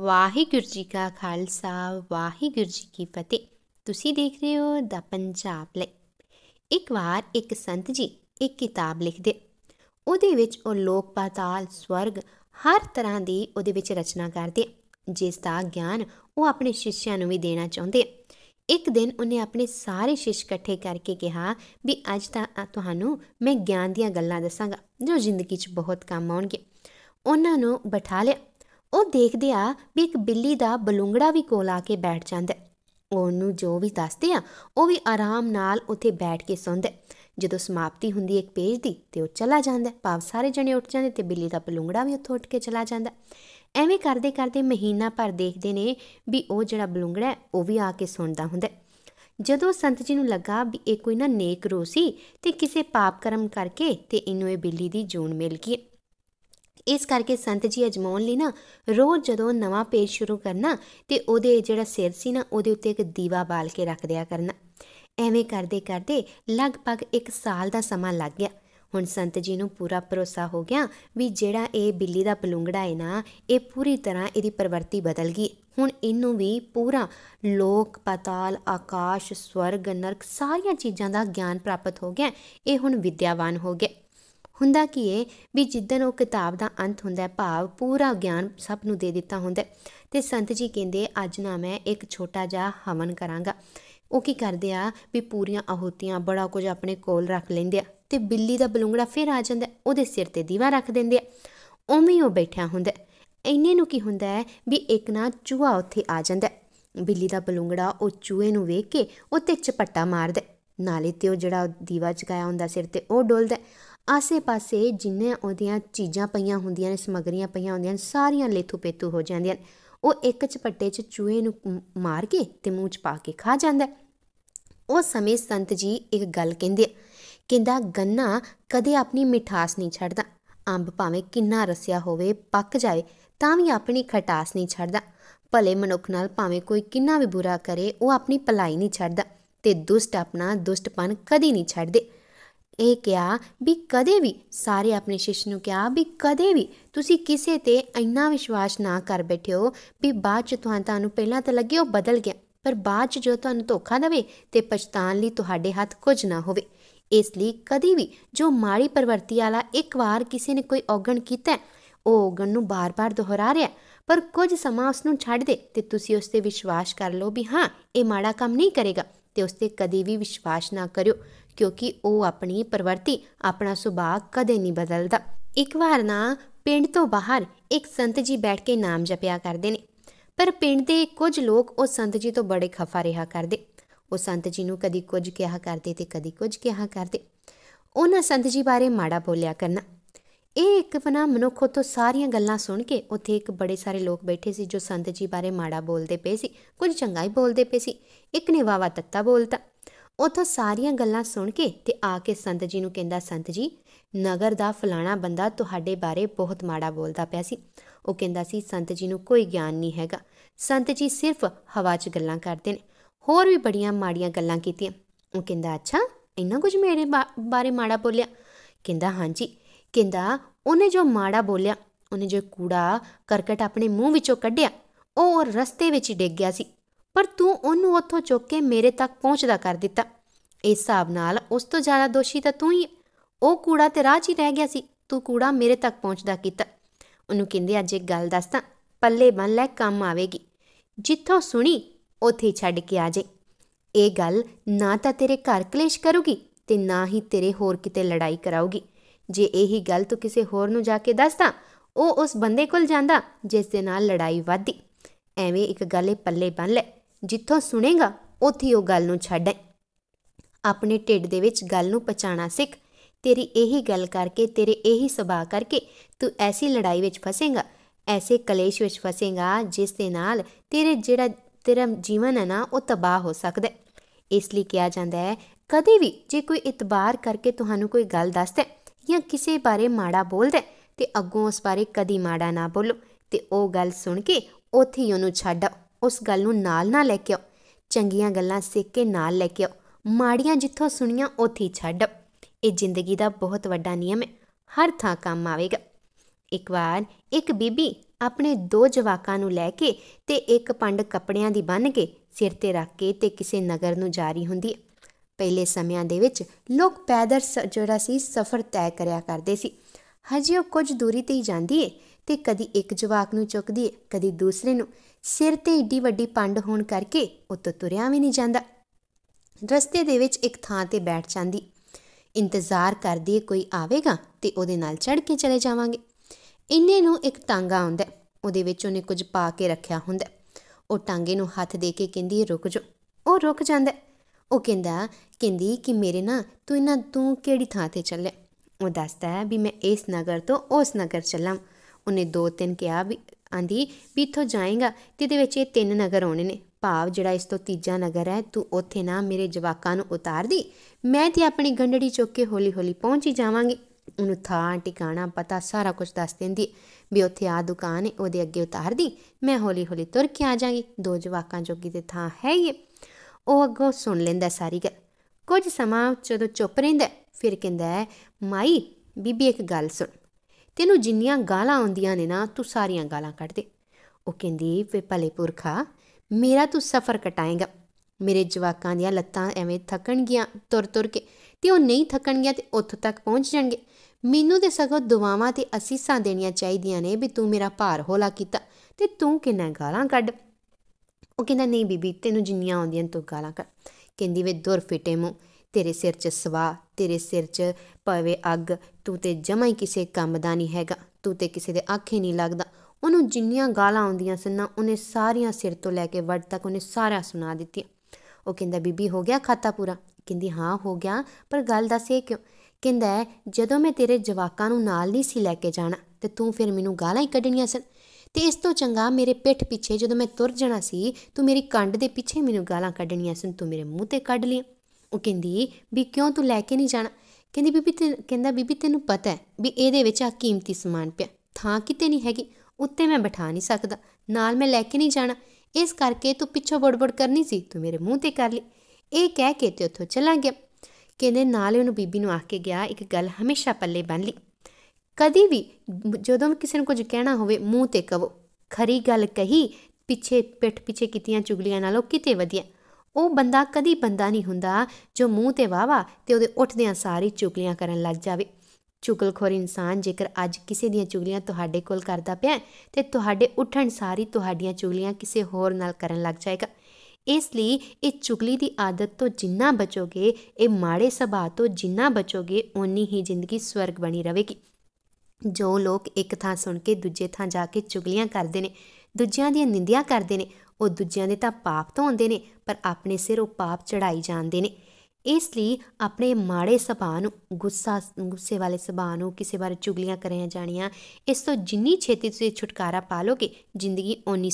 ਵਾਹਿਗੁਰੂ ਜੀ ਕਾ ਖਾਲਸਾ ਵਾਹਿਗੁਰੂ ਜੀ ਕੀ ਫਤਿਹ ਤੁਸੀਂ ਦੇਖ ਰਹੇ ਹੋ ਦਾ ਪੰਜਾਬ ਲੈ ਇੱਕ ਵਾਰ ਇੱਕ ਸੰਤ ਜੀ ਇੱਕ ਕਿਤਾਬ ਲਿਖਦੇ ਉਹਦੇ ਵਿੱਚ ਉਹ ਲੋਕ ਪਾਤਾਲ ਸਵਰਗ ਹਰ ਤਰ੍ਹਾਂ ਦੀ ਉਹਦੇ ਵਿੱਚ ਰਚਨਾ ਕਰਦੇ ਜਿਸ ਦਾ ਗਿਆਨ ਉਹ ਆਪਣੇ ਸ਼ਿਸ਼ਿਆਂ ਨੂੰ ਵੀ ਦੇਣਾ ਚਾਹੁੰਦੇ ਇੱਕ ਦਿਨ ਉਹਨੇ ਆਪਣੇ ਸਾਰੇ ਸ਼ਿਸ਼ ਇਕੱਠੇ ਕਰਕੇ ਕਿਹਾ ਵੀ ਅੱਜ ਤਾਂ ਤੁਹਾਨੂੰ ਮੈਂ ਗਿਆਨ ਦੀਆਂ ਗੱਲਾਂ ਦੱਸਾਂਗਾ ਜੋ ਜ਼ਿੰਦਗੀ 'ਚ ਬਹੁਤ ਕੰਮ ਆਉਣਗੇ ਉਹਨਾਂ ਨੂੰ ਬਿਠਾ ਲਿਆ ਉਹ ਦੇਖਦੇ ਆ ਵੀ ਇੱਕ ਬਿੱਲੀ ਦਾ ਬਲੂੰਗੜਾ ਵੀ ਕੋਲ ਆ ਕੇ ਬੈਠ ਜਾਂਦਾ ਉਹਨੂੰ ਜੋ ਵੀ ਦੱਸਦੇ ਆ ਉਹ ਵੀ ਆਰਾਮ ਨਾਲ ਉੱਥੇ ਬੈਠ ਕੇ ਸੁਣਦਾ ਜਦੋਂ ਸਮਾਪਤੀ ਹੁੰਦੀ ਇੱਕ ਪੇਜ ਦੀ ਤੇ ਉਹ ਚਲਾ ਜਾਂਦਾ ਭਾਵ ਸਾਰੇ ਜਣੇ ਉੱਠ ਜਾਂਦੇ ਤੇ ਬਿੱਲੀ ਦਾ ਬਲੂੰਗੜਾ ਵੀ ਉੱਥੋਂ ਉੱਠ ਕੇ ਚਲਾ ਜਾਂਦਾ ਐਵੇਂ ਕਰਦੇ ਕਰਦੇ ਮਹੀਨਾ ਭਰ ਦੇਖਦੇ ਨੇ ਵੀ ਉਹ ਜਿਹੜਾ ਬਲੂੰਗੜਾ ਉਹ ਵੀ ਆ ਕੇ ਸੁਣਦਾ ਹੁੰਦਾ ਜਦੋਂ ਸੰਤ ਜੀ ਨੂੰ ਲੱਗਾ ਵੀ ਇਹ ਕੋਈ ਨਾ ਨੇਕ ਰੋਸੀ ਤੇ ਕਿਸੇ ਪਾਪ ਕਰਮ ਕਰਕੇ ਤੇ ਇਹਨੂੰ ਇਹ ਬਿੱਲੀ ਦੀ ਜੂਨ ਮਿਲ ਗਈ ਇਸ ਕਰਕੇ ਸੰਤ ਜੀ ਅਜਮਾਉਣ ਲਈ ਨਾ ਰੋਜ਼ ਜਦੋਂ ਨਵਾਂ ਪੇਜ ਸ਼ੁਰੂ ਕਰਨਾ ਤੇ ਉਹਦੇ ਜਿਹੜਾ ਸਿਰ ਸੀ ਨਾ ਉਹਦੇ ਉੱਤੇ ਇੱਕ ਦੀਵਾ ਬਾਲ ਕੇ ਰੱਖ ਦਿਆ ਕਰਨਾ ਐਵੇਂ ਕਰਦੇ ਕਰਦੇ ਲਗਭਗ 1 ਸਾਲ ਦਾ ਸਮਾਂ ਲੱਗ ਗਿਆ ਹੁਣ ਸੰਤ ਜੀ ਨੂੰ ਪੂਰਾ ਭਰੋਸਾ ਹੋ ਗਿਆ ਵੀ ਜਿਹੜਾ ਇਹ ਬਿੱਲੀ ਦਾ ਪਲੂੰਗੜਾ ਹੈ ਨਾ ਇਹ ਪੂਰੀ ਤਰ੍ਹਾਂ ਇਹਦੀ ਪਰਵਰਤੀ ਬਦਲ ਗਈ ਹੁਣ ਇਹਨੂੰ ਵੀ ਪੂਰਾ ਲੋਕ ਪਤਾਲ ਆਕਾਸ਼ ਸਵਰਗ ਨਰਕ ਸਾਰੀਆਂ ਚੀਜ਼ਾਂ ਦਾ ਗਿਆਨ ਪ੍ਰਾਪਤ ਹੋ ਗਿਆ ਇਹ ਹੁਣ ਵਿਦਿਆਵਾਨ ਹੋ ਗਿਆ ਹੁੰਦਾ ਕੀ ਏ ਵੀ ਜਿੱਦਨ ਉਹ ਕਿਤਾਬ ਦਾ ਅੰਤ ਹੁੰਦਾ ਹੈ ਭਾਵ ਪੂਰਾ ਗਿਆਨ ਸਭ ਨੂੰ ਦੇ ਦਿੱਤਾ ਹੁੰਦਾ ਤੇ ਸੰਤ ਜੀ ਕਹਿੰਦੇ ਅੱਜ ਨਾ ਮੈਂ ਇੱਕ ਛੋਟਾ ਜਿਹਾ ਹਵਨ ਕਰਾਂਗਾ ਉਹ ਕੀ ਕਰਦੇ ਆ ਵੀ ਪੂਰੀਆਂ ਆਹੋਤੀਆਂ ਬੜਾ ਕੁਝ ਆਪਣੇ ਕੋਲ ਰੱਖ ਲੈਂਦੇ ਆ ਤੇ ਬਿੱਲੀ ਦਾ ਬਲੂੰਗੜਾ ਫਿਰ ਆ ਜਾਂਦਾ ਉਹਦੇ ਸਿਰ ਤੇ ਦੀਵਾ ਰੱਖ ਦਿੰਦੇ ਆ ਉਵੇਂ ਉਹ ਬੈਠਿਆ ਹੁੰਦਾ ਇੰਨੇ ਨੂੰ ਕੀ ਹੁੰਦਾ ਹੈ ਵੀ ਇੱਕ ਨਾ ਚੂਹਾ ਉੱਥੇ ਆ ਜਾਂਦਾ ਬਿੱਲੀ ਦਾ ਬਲੂੰਗੜਾ ਉਹ ਚੂਹੇ ਨੂੰ ਵੇਖ ਕੇ ਉੱਤੇ ਚਪਟਾ ਮਾਰਦਾ ਨਾਲੇ ਤੇ ਉਹ ਜਿਹੜਾ ਦੀਵਾ ਜਗਾਇਆ ਹੁੰਦਾ ਸਿਰ ਤੇ ਉਹ ਡੋਲਦਾ ਆਸੇ-ਪਾਸੇ ਜਿੰਨੇ ਉਹਦੀਆਂ ਚੀਜ਼ਾਂ ਪਈਆਂ ਹੁੰਦੀਆਂ ਨੇ ਸਮਗਰੀਆਂ ਪਈਆਂ ਹੁੰਦੀਆਂ ਨੇ ਸਾਰੀਆਂ ਲੇਥੂ ਪੇਤੂ ਹੋ ਜਾਂਦੀਆਂ ਉਹ ਇੱਕ ਚਪੱਟੇ 'ਚ ਚੂਹੇ ਨੂੰ ਮਾਰ ਕੇ ਤੇ ਮੂੰਹ 'ਚ ਪਾ ਕੇ ਖਾ ਜਾਂਦਾ ਉਹ ਸਮੇਂ ਸੰਤ ਜੀ ਇੱਕ ਗੱਲ ਕਹਿੰਦੇ ਕਹਿੰਦਾ ਗੰਨਾ ਕਦੇ ਆਪਣੀ ਮਿਠਾਸ ਨਹੀਂ ਛੱਡਦਾ ਅੰਬ ਭਾਵੇਂ ਕਿੰਨਾ ਰਸਿਆ ਹੋਵੇ ਪੱਕ ਜਾਏ ਤਾਂ ਵੀ ਆਪਣੀ ਖਟਾਸ ਨਹੀਂ ਛੱਡਦਾ ਭਲੇ ਮਨੁੱਖ ਨਾਲ ਭਾਵੇਂ ਕੋਈ ਕਿੰਨਾ ਵੀ ਬੁਰਾ ਕਰੇ ਉਹ ਆਪਣੀ ਭਲਾਈ ਨਹੀਂ ਛੱਡਦਾ ਤੇ ਦੁਸ਼ਟ ਆਪਣਾ ਦੁਸ਼ਟਪਨ ਕਦੀ ਨਹੀਂ ਛੱਡਦੇ ਇਹ ਕਿਹਾ ਵੀ ਕਦੇ ਵੀ ਸਾਰੇ ਆਪਣੇ ਸ਼ਿਸ਼ ਨੂੰ ਕਿਹਾ ਵੀ ਕਦੇ ਵੀ ਤੁਸੀਂ ਕਿਸੇ ਤੇ ਇੰਨਾ ਵਿਸ਼ਵਾਸ ਨਾ ਕਰ ਬੈਠਿਓ ਵੀ ਬਾਅਦ ਚ ਤੁਹਾਨੂੰ ਪਹਿਲਾਂ ਤਾਂ ਲੱਗੇ ਉਹ ਬਦਲ ਗਿਆ ਪਰ ਬਾਅਦ ਚ ਜੋ ਤੁਹਾਨੂੰ ਧੋਖਾ ਦੇਵੇ ਤੇ ਪਛਤਾਣ ਲਈ ਤੁਹਾਡੇ ਹੱਥ ਕੁਝ ਨਾ ਹੋਵੇ ਇਸ ਲਈ ਕਦੀ ਵੀ ਜੋ ਮਾੜੀ ਪਰਵਰਤੀ ਵਾਲਾ ਇੱਕ ਵਾਰ ਕਿਸੇ ਨੇ ਕੋਈ ਔਗਣ ਕੀਤਾ ਉਹ ਔਗਣ ਨੂੰ ਬਾਰ-ਬਾਰ ਦੁਹਰਾ ਰਿਹਾ ਪਰ ਕੁਝ ਸਮਾਂ ਉਸ ਨੂੰ ਛੱਡ ਦੇ ਤੇ ਤੁਸੀਂ ਉਸ ਤੇ ਵਿਸ਼ਵਾਸ ਕਰ ਲਓ ਵੀ ਹਾਂ ਇਹ ਮਾੜਾ ਕੰਮ ਨਹੀਂ ਕਰੇਗਾ ਤੇ ਉਸ ਤੇ ਕਦੇ ਵੀ ਵਿਸ਼ਵਾਸ ਨਾ ਕਰਿਓ ਕਿਉਂਕਿ ਉਹ ਆਪਣੀ ਪਰਵਰਤੀ ਆਪਣਾ ਸੁਭਾਅ ਕਦੇ ਨਹੀਂ ਬਦਲਦਾ ਇੱਕ ਵਾਰ ਨਾ ਪਿੰਡ ਤੋਂ ਬਾਹਰ ਇੱਕ ਸੰਤ ਜੀ ਬੈਠ ਕੇ ਨਾਮ ਜਪਿਆ ਕਰਦੇ ਨੇ ਪਰ ਪਿੰਡ ਦੇ ਕੁਝ ਲੋਕ ਉਹ ਸੰਤ ਜੀ ਤੋਂ ਬੜੇ ਖਫਾ ਰਿਹਾ ਕਰਦੇ ਉਹ ਸੰਤ ਜੀ ਨੂੰ ਕਦੀ ਕੁਝ ਕਿਹਾ ਕਰਦੇ ਤੇ ਕਦੀ ਕੁਝ ਕਿਹਾ ਕਰਦੇ ਉਹਨਾਂ ਸੰਤ ਜੀ ਬਾਰੇ ਮਾੜਾ ਬੋਲਿਆ ਕਰਨਾ ਇਹ ਇੱਕ ਵਨਾ ਮਨੁੱਖ ਤੋਂ ਸਾਰੀਆਂ ਗੱਲਾਂ ਸੁਣ ਕੇ ਉੱਥੇ ਇੱਕ ਬੜੇ ਸਾਰੇ ਲੋਕ ਬੈਠੇ ਸੀ ਜੋ ਸੰਤ ਜੀ ਬਾਰੇ ਮਾੜਾ ਬੋਲਦੇ ਪਏ ਸੀ ਕੁਝ ਚੰਗਾ ਹੀ ਬੋਲਦੇ ਪਏ ਸੀ ਇੱਕ ਨੇ ਵਾਵਾ ਤੱਤਾ ਬੋਲਤਾ ਉਥੋਂ ਸਾਰੀਆਂ ਗੱਲਾਂ ਸੁਣ ਕੇ ਤੇ ਆ ਕੇ ਸੰਤ ਜੀ ਨੂੰ ਕਹਿੰਦਾ ਸੰਤ ਜੀ ਨਗਰ ਦਾ ਫਲਾਣਾ ਬੰਦਾ ਤੁਹਾਡੇ ਬਾਰੇ ਬਹੁਤ ਮਾੜਾ ਬੋਲਦਾ ਪਿਆ ਸੀ ਉਹ ਕਹਿੰਦਾ ਸੀ ਸੰਤ ਜੀ ਨੂੰ ਕੋਈ ਗਿਆਨ ਨਹੀਂ ਹੈਗਾ ਸੰਤ ਜੀ ਸਿਰਫ ਹਵਾ 'ਚ ਗੱਲਾਂ ਕਰਦੇ ਨੇ ਹੋਰ ਵੀ ਬੜੀਆਂ ਮਾੜੀਆਂ ਗੱਲਾਂ ਕੀਤੀਆਂ ਉਹ ਕਹਿੰਦਾ ਅੱਛਾ ਇੰਨਾ ਕੁਝ ਮੇਰੇ ਬਾਰੇ ਮਾੜਾ ਬੋਲਿਆ ਕਹਿੰਦਾ ਹਾਂਜੀ ਕਹਿੰਦਾ ਉਹਨੇ ਜੋ ਮਾੜਾ ਬੋਲਿਆ ਉਹਨੇ ਜੋ ਕੂੜਾ ਕਰਕਟ ਆਪਣੇ ਮੂੰਹ ਵਿੱਚੋਂ ਕੱਢਿਆ ਉਹ ਰਸਤੇ ਵਿੱਚ ਹੀ ਡਿੱਗ ਗਿਆ ਸੀ ਪਰ ਤੂੰ ਉਹਨੂੰ ਉੱਥੋਂ ਚੁੱਕ ਕੇ ਮੇਰੇ ਤੱਕ ਪਹੁੰਚਦਾ ਕਰ ਦਿੱਤਾ ਇਸ ਹਿਸਾਬ ਨਾਲ ਉਸ ਤੋਂ ਜ਼ਿਆਦਾ ਦੋਸ਼ੀ ਤਾਂ ਤੂੰ ਹੀ ਉਹ ਕੂੜਾ ਤੇ ਰਾਹ 'ਚ ਹੀ ਰਹਿ ਗਿਆ ਸੀ ਤੂੰ ਕੂੜਾ ਮੇਰੇ ਤੱਕ ਪਹੁੰਚਦਾ ਕੀਤਾ ਉਹਨੂੰ ਕਹਿੰਦੇ ਅੱਜ ਇੱਕ ਗੱਲ ਦੱਸ ਤਾਂ ਪੱਲੇ ਬੰਨ ਲੈ ਕੰਮ ਆਵੇਗੀ ਜਿੱਥੋਂ ਸੁਣੀ ਉਥੇ ਛੱਡ ਕੇ ਆ ਜੇ ਇਹ ਗੱਲ ਨਾ ਤਾਂ ਤੇਰੇ ਘਰ ਕਲੇਸ਼ ਕਰੂਗੀ ਤੇ ਨਾ ਹੀ ਤੇਰੇ ਹੋਰ ਕਿਤੇ ਲੜਾਈ ਕਰਾਉਗੀ ਜੇ ਇਹੀ ਗੱਲ ਤੂੰ ਕਿਸੇ ਹੋਰ ਨੂੰ ਜਾ ਕੇ ਦੱਸਦਾ ਉਹ ਉਸ ਬੰਦੇ ਕੋਲ ਜਾਂਦਾ ਜਿਸ ਦੇ ਨਾਲ ਲੜਾਈ ਵਾਦੀ ਐਵੇਂ ਇੱਕ ਗੱਲ ਇਹ ਪੱਲੇ ਬੰਨ ਲੈ ਜਿੱਥੋਂ ਸੁਣੇਗਾ ਉੱਥੇ ਉਹ ਗੱਲ ਨੂੰ ਛੱਡ ਆਪਣੇ ਢਿੱਡ ਦੇ ਵਿੱਚ ਗੱਲ ਨੂੰ ਪਛਾਣਾ ਸਿੱਖ ਤੇਰੀ ਇਹੀ ਗੱਲ ਕਰਕੇ ਤੇਰੇ ਇਹੀ ਸੁਭਾਅ ਕਰਕੇ ਤੂੰ ਐਸੀ ਲੜਾਈ ਵਿੱਚ ਫਸੇਗਾ ਐਸੇ ਕਲੇਸ਼ ਵਿੱਚ ਫਸੇਗਾ ਜਿਸ ਦੇ ਨਾਲ ਤੇਰੇ ਜਿਹੜਾ ਤੇਰਾ ਜੀਵਨ ਹੈ ਨਾ ਉਹ ਤਬਾਹ ਹੋ ਸਕਦਾ ਇਸ ਲਈ ਕਿਹਾ ਜਾਂਦਾ ਹੈ ਕਦੇ ਵੀ ਜੇ ਕੋਈ ਇਤਬਾਰ ਕਰਕੇ ਤੁਹਾਨੂੰ ਕੋਈ ਗੱਲ ਦੱਸਦਾ ਜਾਂ ਕਿਸੇ ਬਾਰੇ ਮਾੜਾ ਬੋਲਦਾ ਤੇ ਅੱਗੋਂ ਉਸ ਬਾਰੇ ਕਦੀ ਮਾੜਾ ਨਾ ਬੋਲੋ ਤੇ ਉਹ ਗੱਲ ਸੁਣ ਕੇ ਉੱਥੇ ਹੀ ਉਹਨੂੰ ਛੱਡ ਉਸ ਗੱਲ ਨੂੰ ਨਾਲ ਨਾ ਲੈ ਕੇ ਆਓ ਚੰਗੀਆਂ ਗੱਲਾਂ ਸਿੱਖ ਕੇ ਨਾਲ ਲੈ ਕੇ ਆਓ ਮਾੜੀਆਂ ਜਿੱਥੋਂ ਸੁਣੀਆਂ ਉੱਥੇ ਹੀ ਛੱਡ ਇਹ ਜ਼ਿੰਦਗੀ ਦਾ ਬਹੁਤ ਵੱਡਾ ਨਿਯਮ ਹੈ ਹਰ ਥਾਂ ਕੰਮ ਆਵੇਗਾ ਇੱਕ ਵਾਰ ਇੱਕ ਬੀਬੀ ਆਪਣੇ ਦੋ ਜਵਾਕਾਂ ਨੂੰ ਲੈ ਕੇ ਤੇ ਇੱਕ ਪੰਡ ਕੱਪੜਿਆਂ ਦੀ ਬੰਨ ਕੇ ਸਿਰ ਤੇ ਰੱਖ ਕੇ ਤੇ ਕਿਸੇ ਨਗਰ ਨੂੰ ਜਾ ਰਹੀ ਹੁੰਦੀ ਹੈ ਪਹਿਲੇ ਸਮਿਆਂ ਦੇ ਵਿੱਚ ਲੋਕ ਪੈਦਲ ਜਿਹੜਾ ਸੀ ਸਫ਼ਰ ਤੈਅ ਕਰਿਆ ਕਰਦੇ ਸੀ ਹਜੇ ਉਹ ਕੁਝ ਦੂਰੀ ਤੇ ਹੀ ਜਾਂਦੀ ਏ ਤੇ ਕਦੀ ਇੱਕ ਜਵਾਕ ਨੂੰ ਚੁੱਕਦੀ ਏ ਕਦੀ ਦੂਸਰੇ ਨੂੰ ਸਿਰ ਤੇ ਏਡੀ ਵੱਡੀ ਪੰਡ ਹੋਣ ਕਰਕੇ ਉਤੋਂ ਤੁਰਿਆ ਵੀ ਨਹੀਂ ਜਾਂਦਾ ਰਸਤੇ ਦੇ ਵਿੱਚ ਇੱਕ ਥਾਂ ਤੇ ਬੈਠ ਜਾਂਦੀ ਇੰਤਜ਼ਾਰ ਕਰਦੀ ਏ ਕੋਈ ਆਵੇਗਾ ਤੇ ਉਹਦੇ ਨਾਲ ਚੜ ਕੇ ਚਲੇ ਜਾਵਾਂਗੇ ਇੰਨੇ ਨੂੰ ਇੱਕ ਟਾਂਗਾ ਆਉਂਦਾ ਉਹਦੇ ਵਿੱਚ ਉਹਨੇ ਕੁਝ ਪਾ ਕੇ ਰੱਖਿਆ ਹੁੰਦਾ ਉਹ ਟਾਂਗੇ ਨੂੰ ਹੱਥ ਦੇ ਕੇ ਕਹਿੰਦੀ ਰੁਕ ਜਾ ਉਹ ਰੁਕ ਜਾਂਦਾ ਉਹ ਕਹਿੰਦਾ ਕਹਿੰਦੀ ਕਿ ਮੇਰੇ ਨਾ ਤੂੰ ਇਹਨਾਂ ਤੂੰ ਕਿਹੜੀ ਥਾਂ ਤੇ ਚੱਲੇ ਉਹ ਦੱਸਦਾ ਹੈ ਵੀ ਮੈਂ ਇਸ ਨਗਰ ਤੋਂ ਉਸ ਨਗਰ ਚੱਲਾਂ ਉਹਨੇ ਦੋ ਤਿੰਨ ਕਿਹਾ ਵੀ ਆਂਦੀ ਵੀ ਇੱਥੋਂ ਜਾਏਗਾ ਤੇ ਦੇ ਵਿੱਚ ਇਹ ਤਿੰਨ ਨਗਰ ਆਉਣੇ ਨੇ ਭਾਵ ਜਿਹੜਾ ਇਸ ਤੋਂ ਤੀਜਾ ਨਗਰ ਹੈ ਤੂੰ ਉੱਥੇ ਨਾ ਮੇਰੇ ਜਵਾਕਾਂ ਨੂੰ ਉਤਾਰ ਦੀ ਮੈਂ ਤੇ ਆਪਣੀ ਗੰਡੜੀ ਚੁੱਕ ਕੇ ਹੌਲੀ ਹੌਲੀ ਪਹੁੰਚੀ ਜਾਵਾਂਗੀ ਉਹਨੂੰ ਥਾਂ ਟਿਕਾਣਾ ਪਤਾ ਸਾਰਾ ਕੁਝ ਦੱਸ ਦਿੰਦੀ ਵੀ ਉੱਥੇ ਆ ਦੁਕਾਨ ਹੈ ਉਹਦੇ ਅੱਗੇ ਉਤਾਰ ਦੀ ਮੈਂ ਹੌਲੀ ਹੌਲੀ ਤੁਰ ਕੇ ਆ ਜਾਗੀ ਦੋ ਜਵਾਕਾਂ ਜੋਗੀ ਤੇ ਥਾਂ ਹੈ ਇਹ ਉਹ ਅੱਗੋਂ ਸੁਣ ਲੈਂਦਾ ਸਾਰੀ ਗੱਲ ਕੁਝ ਸਮਾਂ ਜਦੋਂ ਚੁੱਪ ਰਹਿੰਦਾ ਫਿਰ ਕਹਿੰਦਾ ਮਾਈ ਬੀਬੀ ਇੱਕ ਗੱਲ ਸੁਣ ਤੈਨੂੰ ਜਿੰਨੀਆਂ ਗਾਲਾਂ ਆਉਂਦੀਆਂ ਨੇ ਨਾ ਤੂੰ ਸਾਰੀਆਂ ਗਾਲਾਂ ਕੱਢ ਦੇ ਉਹ ਕਹਿੰਦੀ ਵੇ ਭਲੇ ਪੁਰਖਾ ਮੇਰਾ ਤੂੰ ਸਫ਼ਰ ਕਟਾਏਗਾ ਮੇਰੇ ਜਵਾਕਾਂ ਦੀਆਂ ਲੱਤਾਂ ਐਵੇਂ ਥੱਕਣਗੀਆਂ ਤੁਰ ਤੁਰ ਕੇ ਤੇ ਉਹ ਨਹੀਂ ਥੱਕਣਗੀਆਂ ਤੇ ਉੱਥੋਂ ਤੱਕ ਪਹੁੰਚ ਜਾਣਗੇ ਮੈਨੂੰ ਤੇ ਸਗੋਂ ਦੁਆਵਾਂ ਤੇ ਅਸੀਸਾਂ ਦੇਣੀਆਂ ਚਾਹੀਦੀਆਂ ਨੇ ਵੀ ਤੂੰ ਮੇਰਾ ਭਾਰ ਹੋਲਾ ਕੀਤਾ ਤੇ ਤੂੰ ਕਿੰਨਾ ਗਾਲਾਂ ਕੱਢ ਉਹ ਕਹਿੰਦਾ ਨਹੀਂ ਬੀਬੀ ਤੈਨੂੰ ਜਿੰਨੀਆਂ ਆਉਂਦੀਆਂ ਤੂੰ ਗਾਲਾਂ ਕਰ ਕਹਿੰਦੀ ਵੇ ਦੁਰ ਫਿਟੇ ਮੂੰ ਤੇਰੇ ਸਿਰ 'ਚ ਸਵਾ ਤੇਰੇ ਸਿਰ 'ਚ ਪਵੇ ਅੱਗ ਤੂੰ ਤੇ ਜਮਾ ਹੀ ਕਿਸੇ ਕੰਮ ਦਾ ਨਹੀਂ ਹੈਗਾ ਤੂੰ ਤੇ ਕਿਸੇ ਦੇ ਆਖੇ ਨਹੀਂ ਲੱਗਦਾ ਉਹਨੂੰ ਜਿੰਨੀਆਂ ਗਾਲਾਂ ਆਉਂਦੀਆਂ ਸਨ ਨਾ ਉਹਨੇ ਸਾਰੀਆਂ ਸਿਰ ਤੋਂ ਲੈ ਕੇ ਵੱਡ ਤੱਕ ਉਹਨੇ ਸਾਰਾ ਸੁਣਾ ਦਿੱਤੀਆਂ ਉਹ ਕਹਿੰਦਾ ਬੀਬੀ ਹੋ ਗਿਆ ਖਾਤਾ ਪੂਰਾ ਕਹਿੰਦੀ ਹਾਂ ਹੋ ਗਿਆ ਪਰ ਗੱਲ ਦੱਸ ਇਹ ਕਿਉਂ ਕਹਿੰਦਾ ਜਦੋਂ ਮੈਂ ਤੇਰੇ ਜਵਾਕਾਂ ਨੂੰ ਨਾਲ ਨਹੀਂ ਸੀ ਲੈ ਕੇ ਜਾਣਾ ਤੇ ਤੂੰ ਫਿਰ ਮੈਨੂੰ ਗਾਲਾਂ ਹੀ ਕੱਢਣੀਆਂ ਸਨ ਤੇ ਇਸ ਤੋਂ ਚੰਗਾ ਮੇਰੇ ਪਿੱਠ ਪਿੱਛੇ ਜਦੋਂ ਮੈਂ ਤੁਰ ਜਾਣਾ ਸੀ ਤੂੰ ਮੇਰੀ ਕੰਡ ਦੇ ਪਿੱਛੇ ਮੈਨੂੰ ਗਾਲਾਂ ਕੱਢਣੀਆਂ ਸਨ ਤੂੰ ਮੇਰੇ ਮੂੰਹ ਤੇ ਕੱਢ ਲਈ ਉਹ ਕਹਿੰਦੀ ਵੀ ਕਿਉਂ ਤੂੰ ਲੈ ਕੇ ਨਹੀਂ ਜਾਣਾ ਕਹਿੰਦੀ ਬੀਬੀ ਤੇ ਕਹਿੰਦਾ ਬੀਬੀ ਤੈਨੂੰ ਪਤਾ ਹੈ ਵੀ ਇਹਦੇ ਵਿੱਚ ਆ ਕੀਮਤੀ ਸਮਾਨ ਪਿਆ ਥਾਂ ਕਿਤੇ ਨਹੀਂ ਹੈਗੀ ਉੱਤੇ ਮੈਂ ਬਿਠਾ ਨਹੀਂ ਸਕਦਾ ਨਾਲ ਮੈਂ ਲੈ ਕੇ ਨਹੀਂ ਜਾਣਾ ਇਸ ਕਰਕੇ ਤੂੰ ਪਿੱਛੋਂ ਬੜਬੜ ਕਰਨੀ ਸੀ ਤੂੰ ਮੇਰੇ ਮੂੰਹ ਤੇ ਕਰ ਲਈ ਇਹ ਕਹਿ ਕੇ ਤੇ ਉੱਥੋਂ ਚਲਾ ਗਿਆ ਕਹਿੰਦੇ ਨਾਲ ਉਹਨੂੰ ਬੀਬੀ ਨੂੰ ਆ ਕੇ ਗਿਆ ਇੱਕ ਗੱਲ ਹਮੇਸ਼ਾ ਪੱਲੇ ਬੰਨ ਲਈ ਕਦੀ ਵੀ ਜਦੋਂ ਕਿਸੇ ਨੂੰ ਕੁਝ ਕਹਿਣਾ ਹੋਵੇ ਮੂੰਹ ਤੇ ਕਹੋ ਖਰੀ ਗੱਲ ਕਹੀ ਪਿੱਛੇ ਪਿੱਠ ਪਿੱਛੇ ਕੀਤੀਆਂ ਚੁਗਲੀਆਂ ਨਾਲੋਂ ਕਿਤੇ ਵਧੀਆ ਉਹ ਬੰਦਾ ਕਦੀ ਬੰਦਾ ਨਹੀਂ ਹੁੰਦਾ ਜੋ ਮੂੰਹ ਤੇ ਵਾਵਾ ਤੇ ਉਹਦੇ ਉੱਠਦਿਆਂ ਸਾਰੀ ਚੁਗਲੀਆਂ ਕਰਨ ਲੱਗ ਜਾਵੇ ਚੁਗਲਖੋਰ ਇਨਸਾਨ ਜੇਕਰ ਅੱਜ ਕਿਸੇ ਦੀਆਂ ਚੁਗਲੀਆਂ ਤੁਹਾਡੇ ਕੋਲ ਕਰਦਾ ਪਿਆ ਤੇ ਤੁਹਾਡੇ ਉੱਠਣ ਸਾਰੀ ਤੁਹਾਡੀਆਂ ਚੁਗਲੀਆਂ ਕਿਸੇ ਹੋਰ ਨਾਲ ਕਰਨ ਲੱਗ ਜਾਏਗਾ ਇਸ ਲਈ ਇਹ ਚੁਗਲੀ ਦੀ ਆਦਤ ਤੋਂ ਜਿੰਨਾ ਬਚੋਗੇ ਇਹ ਮਾੜੇ ਸੁਭਾਅ ਤੋਂ ਜਿੰਨਾ ਬਚੋਗੇ ਓਨੀ ਹੀ ਜ਼ਿੰਦਗੀ ਸਵਰਗ ਬਣੀ ਰਹੇਗੀ ਜੋ ਲੋਕ ਇੱਕ ਥਾਂ ਸੁਣ ਕੇ ਦੂਜੇ ਥਾਂ ਜਾ ਕੇ ਚੁਗਲੀਆਂ ਕਰਦੇ ਨੇ ਦੂਜਿਆਂ ਦੀਆਂ ਨਿੰਦਿਆ ਕਰਦੇ ਨੇ ਉਹ ਦੂਜਿਆਂ ਦੇ ਤਾਂ ਪਾਪ ਤੋਂ ਹੁੰਦੇ ਨੇ ਪਰ ਆਪਣੇ ਸਿਰ ਉਹ ਪਾਪ ਚੜਾਈ ਜਾਂਦੇ ਨੇ ਇਸ ਲਈ ਆਪਣੇ ਮਾੜੇ ਸੁਭਾਅ ਨੂੰ ਗੁੱਸਾ ਗੁੱਸੇ ਵਾਲੇ ਸੁਭਾਅ ਨੂੰ ਕਿਸੇ ਬਾਰੇ ਚੁਗਲੀਆਂ ਕਰਿਆ ਜਾਣੀਆਂ ਇਸ ਤੋਂ ਜਿੰਨੀ ਛੇਤੀ ਤੁਸੀਂ ਛੁਟਕਾਰਾ ਪਾ ਲੋਗੇ ਜ਼ਿੰਦਗੀ ਓਨੀ